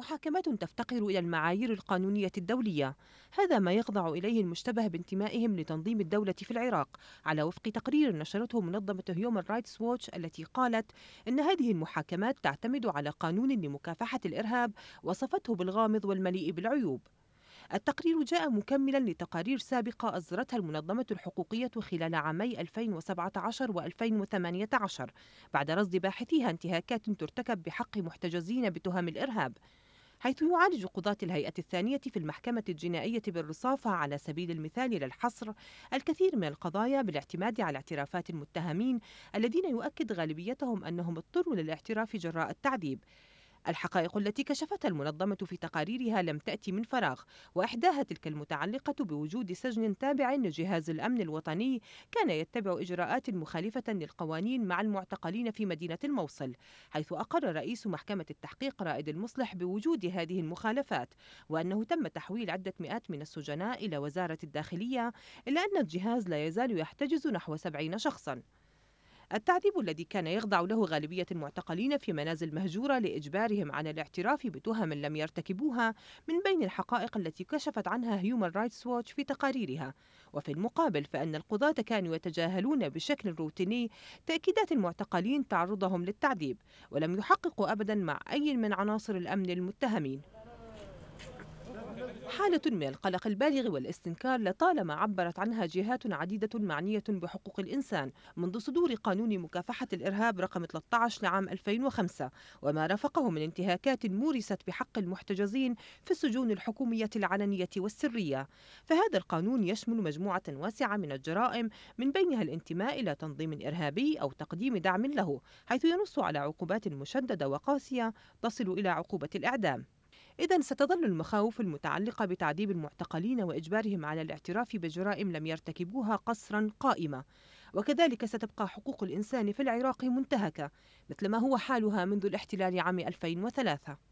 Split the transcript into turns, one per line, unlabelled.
محاكمات تفتقر إلى المعايير القانونية الدولية هذا ما يخضع إليه المشتبه بانتمائهم لتنظيم الدولة في العراق على وفق تقرير نشرته منظمة هيومن رايتس ووتش التي قالت إن هذه المحاكمات تعتمد على قانون لمكافحة الإرهاب وصفته بالغامض والمليء بالعيوب التقرير جاء مكملا لتقارير سابقة أصدرتها المنظمة الحقوقية خلال عامي 2017 و 2018 بعد رصد باحثيها انتهاكات ترتكب بحق محتجزين بتهم الإرهاب حيث يعالج قضاة الهيئة الثانية في المحكمة الجنائية بالرصافة على سبيل المثال للحصر الكثير من القضايا بالاعتماد على اعترافات المتهمين الذين يؤكد غالبيتهم أنهم اضطروا للاعتراف جراء التعذيب الحقائق التي كشفتها المنظمة في تقاريرها لم تأتي من فراغ وإحداها تلك المتعلقة بوجود سجن تابع لجهاز الأمن الوطني كان يتبع إجراءات مخالفة للقوانين مع المعتقلين في مدينة الموصل حيث أقر رئيس محكمة التحقيق رائد المصلح بوجود هذه المخالفات وأنه تم تحويل عدة مئات من السجناء إلى وزارة الداخلية إلا أن الجهاز لا يزال يحتجز نحو سبعين شخصاً التعذيب الذي كان يخضع له غالبية المعتقلين في منازل مهجورة لإجبارهم على الاعتراف بتهم لم يرتكبوها من بين الحقائق التي كشفت عنها هيومن رايتس ووتش في تقاريرها وفي المقابل فإن القضاة كانوا يتجاهلون بشكل روتيني تأكيدات المعتقلين تعرضهم للتعذيب ولم يحققوا أبدا مع أي من عناصر الأمن المتهمين حالة من القلق البالغ والاستنكار لطالما عبرت عنها جهات عديدة معنية بحقوق الإنسان منذ صدور قانون مكافحة الإرهاب رقم 13 لعام 2005 وما رافقه من انتهاكات مورست بحق المحتجزين في السجون الحكومية العلنية والسرية فهذا القانون يشمل مجموعة واسعة من الجرائم من بينها الانتماء إلى تنظيم إرهابي أو تقديم دعم له حيث ينص على عقوبات مشددة وقاسية تصل إلى عقوبة الإعدام إذا ستظل المخاوف المتعلقة بتعذيب المعتقلين وإجبارهم على الاعتراف بجرائم لم يرتكبوها قصرا قائمة وكذلك ستبقى حقوق الإنسان في العراق منتهكة مثل ما هو حالها منذ الاحتلال عام 2003